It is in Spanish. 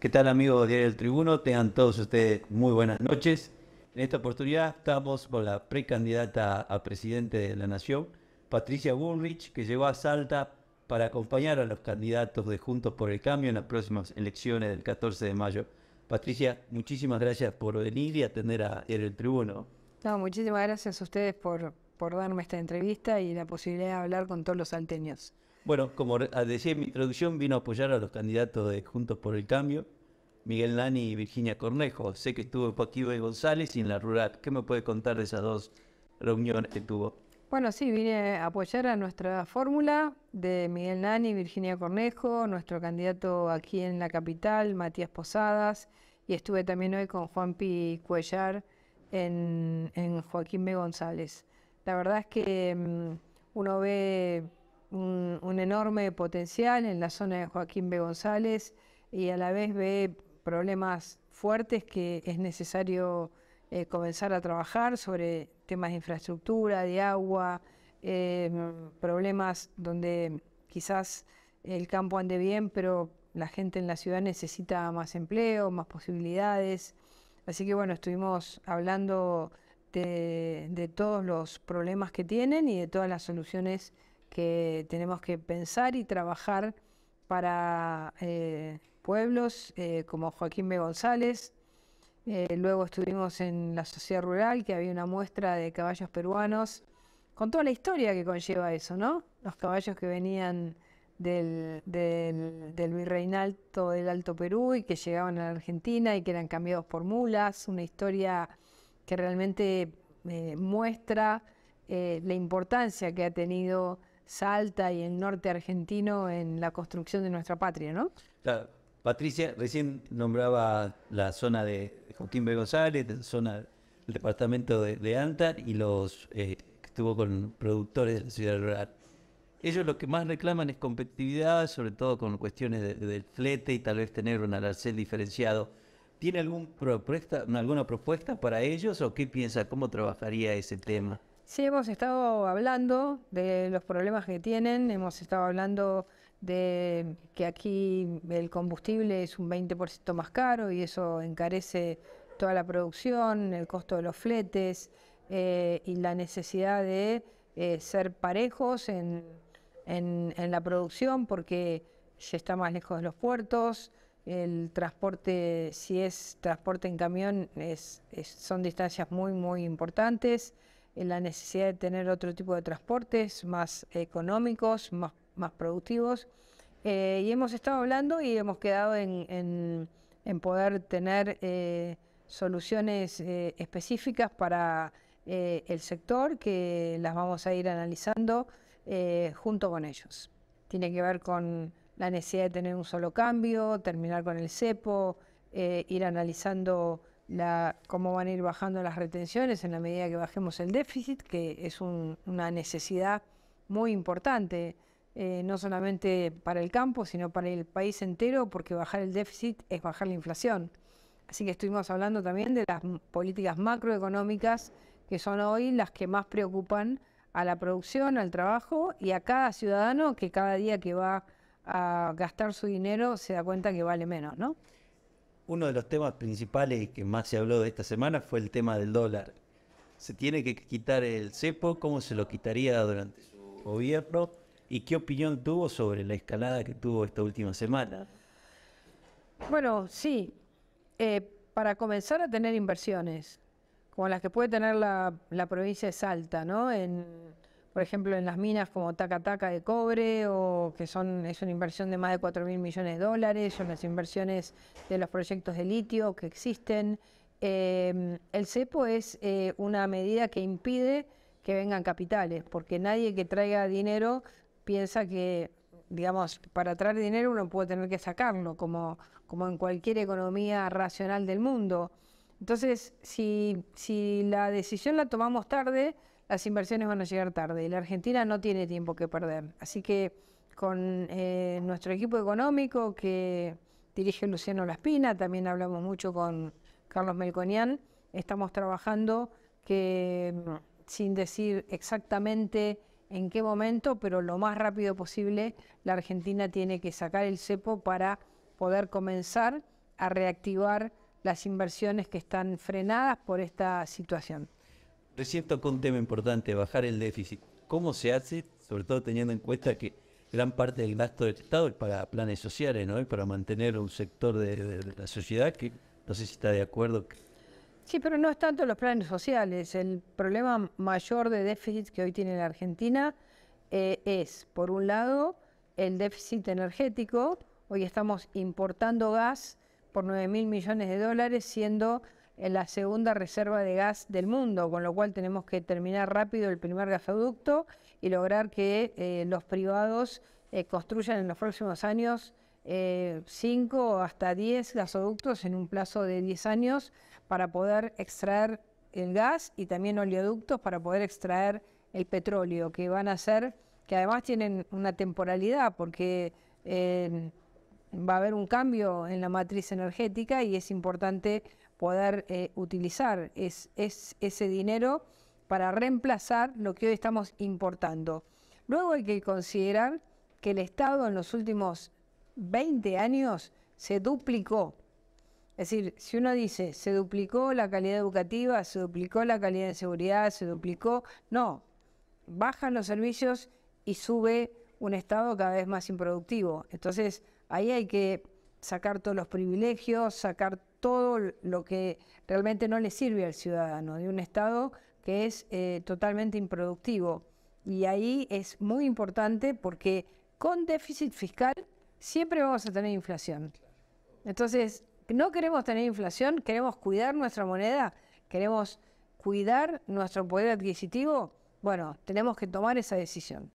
¿Qué tal amigos de El Tribuno? Tengan todos ustedes muy buenas noches. En esta oportunidad estamos con la precandidata a presidente de la Nación, Patricia Bullrich, que llegó a Salta para acompañar a los candidatos de Juntos por el Cambio en las próximas elecciones del 14 de mayo. Patricia, muchísimas gracias por venir y atender a El Tribuno. No, muchísimas gracias a ustedes por, por darme esta entrevista y la posibilidad de hablar con todos los salteños. Bueno, como ah, decía en mi introducción, vino a apoyar a los candidatos de Juntos por el Cambio, Miguel Nani y Virginia Cornejo. Sé que estuvo en González y en la rural. ¿Qué me puede contar de esas dos reuniones que tuvo? Bueno, sí, vine a apoyar a nuestra fórmula de Miguel Nani, y Virginia Cornejo, nuestro candidato aquí en la capital, Matías Posadas, y estuve también hoy con Juan P. Cuellar en, Joaquín B. González. La verdad es que mm, uno ve un, enorme potencial en la zona de Joaquín B. González y a la vez ve problemas fuertes que es necesario eh, comenzar a trabajar sobre temas de infraestructura, de agua, eh, problemas donde quizás el campo ande bien, pero la gente en la ciudad necesita más empleo, más posibilidades. Así que bueno, estuvimos hablando de, de todos los problemas que tienen y de todas las soluciones que tenemos que pensar y trabajar para eh, pueblos eh, como Joaquín B. González. Eh, luego estuvimos en la sociedad rural, que había una muestra de caballos peruanos, con toda la historia que conlleva eso, ¿no? Los caballos que venían del, del, del del Alto Perú y que llegaban a la Argentina y que eran cambiados por mulas, una historia que realmente muestra la importancia que ha tenido Salta y el norte argentino en la construcción de nuestra patria, ¿no? Patricia recién nombraba la zona de Joaquín B. González, zona del departamento de, Antar y los eh, que estuvo con productores de la ciudad rural. Ellos lo que más reclaman es competitividad, sobre todo con cuestiones del flete y tal vez tener un arancel diferenciado. ¿Tiene algún propuesta, alguna propuesta para ellos o qué piensa, cómo trabajaría ese tema? Sí, hemos estado hablando de los problemas que tienen, hemos estado hablando de que aquí el combustible es un 20% más caro y eso encarece toda la producción, el costo de los fletes eh, y la necesidad de eh, ser parejos en, la producción porque se está más lejos de los puertos, el transporte, si es transporte en camión, es, son distancias muy, muy importantes la necesidad de tener otro tipo de transportes más económicos, más, más productivos. Eh, y hemos estado hablando y hemos quedado en, poder tener eh, soluciones eh, específicas para el sector que las vamos a ir analizando junto con ellos. Tiene que ver con la necesidad de tener un solo cambio, terminar con el cepo, ir analizando cómo van a ir bajando las retenciones en la medida que bajemos el déficit, que es una necesidad muy importante, eh, no solamente para el campo, sino para el país entero, porque bajar el déficit es bajar la inflación. Así que estuvimos hablando también de las políticas macroeconómicas, que son hoy las que más preocupan a la producción, al trabajo y a cada ciudadano que cada día que va a gastar su dinero se da cuenta que vale menos, ¿no? uno de los temas principales que más se habló de esta semana fue el tema del dólar. ¿Se tiene que quitar el cepo? ¿Cómo se lo quitaría durante su gobierno? ¿Y qué opinión tuvo sobre la escalada que tuvo esta última semana? Bueno, sí. Eh, para comenzar a tener inversiones, como las que puede tener la, provincia de Salta, ¿no? En, por ejemplo, en las minas como Taca Taca de cobre, o que son, es una inversión de más de 4 mil millones de dólares, son las inversiones de los proyectos de litio que existen. Em, el CEPO es eh, una medida que impide que vengan capitales, porque nadie que traiga dinero piensa que, digamos, para traer dinero uno puede tener que sacarlo, como en cualquier economía racional del mundo. Entonces, si, si la decisión la tomamos tarde, las inversiones van a llegar tarde y la Argentina no tiene tiempo que perder. Así que con eh, nuestro equipo económico que dirige Luciano Laspina, también hablamos mucho con Carlos Melconian, estamos trabajando que sin decir exactamente en qué momento, pero lo más rápido posible, la Argentina tiene que sacar el cepo para poder comenzar a reactivar las inversiones que están frenadas por esta situación. Recién tocó un tema importante, bajar el déficit. ¿Cómo se hace? Sobre todo teniendo en cuenta que gran parte del gasto del Estado es para planes sociales, ¿no? para mantener un sector de, la sociedad que no sé si está de acuerdo. Sí, pero no es tanto los planes sociales. El problema mayor de déficit que hoy tiene la Argentina eh, es, por un lado, el déficit energético. Hoy estamos importando gas por 9 mil millones de dólares, siendo eh, la segunda reserva de gas del mundo, con lo cual tenemos que terminar rápido el primer gasoducto y lograr que eh, los privados eh, construyan en los próximos años 5 o hasta 10 gasoductos en un plazo de 10 años para poder extraer el gas y también oleoductos para poder extraer el petróleo, que van a ser, que además tienen una temporalidad, porque va a haber un cambio en la matriz energética y es importante poder eh, utilizar ese dinero para reemplazar lo que hoy estamos importando. Luego hay que considerar que el Estado en los últimos 20 años se duplicó. Es decir, si uno dice, se duplicó la calidad educativa, se duplicó la calidad de seguridad, se duplicó, no, bajan los servicios y sube un Estado cada vez más improductivo. Entonces, Ahí hay que sacar todos los privilegios, sacar todo lo que realmente no le sirve al ciudadano de un Estado que es eh, totalmente improductivo. Y ahí es muy importante porque con déficit fiscal siempre vamos a tener inflación. Entonces, no queremos tener inflación, queremos cuidar nuestra moneda, queremos cuidar nuestro poder adquisitivo. Bueno, tenemos que tomar esa decisión.